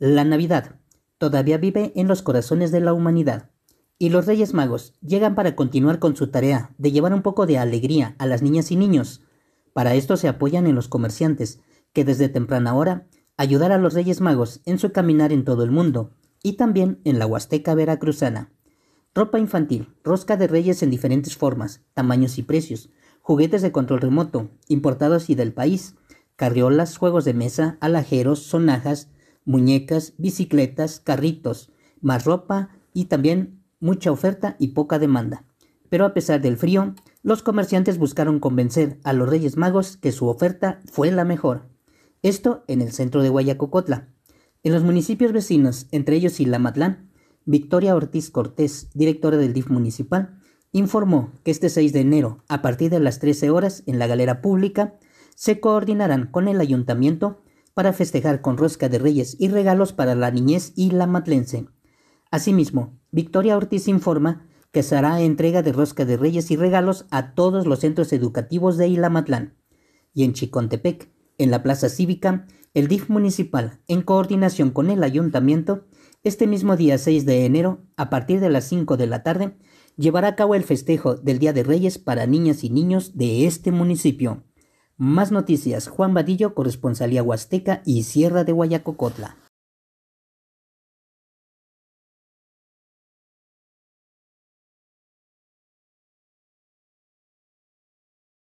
La Navidad todavía vive en los corazones de la humanidad, y los Reyes Magos llegan para continuar con su tarea de llevar un poco de alegría a las niñas y niños. Para esto se apoyan en los comerciantes, que desde temprana hora ayudar a los Reyes Magos en su caminar en todo el mundo, y también en la Huasteca Veracruzana. Ropa infantil, rosca de reyes en diferentes formas, tamaños y precios, juguetes de control remoto, importados y del país, carriolas, juegos de mesa, alajeros, sonajas, muñecas, bicicletas, carritos, más ropa y también mucha oferta y poca demanda. Pero a pesar del frío, los comerciantes buscaron convencer a los Reyes Magos que su oferta fue la mejor. Esto en el centro de Guayacocotla. En los municipios vecinos, entre ellos Ilamatlán, Victoria Ortiz Cortés, directora del DIF municipal, informó que este 6 de enero, a partir de las 13 horas en la galera pública, se coordinarán con el ayuntamiento para festejar con rosca de reyes y regalos para la niñez y la matlense. Asimismo, Victoria Ortiz informa que se hará entrega de rosca de reyes y regalos a todos los centros educativos de Ilamatlán. Y en Chicontepec, en la Plaza Cívica, el DIF municipal, en coordinación con el ayuntamiento, este mismo día 6 de enero, a partir de las 5 de la tarde, llevará a cabo el festejo del Día de Reyes para niñas y niños de este municipio. Más noticias, Juan Vadillo, corresponsalía Huasteca y Sierra de Guayacocotla.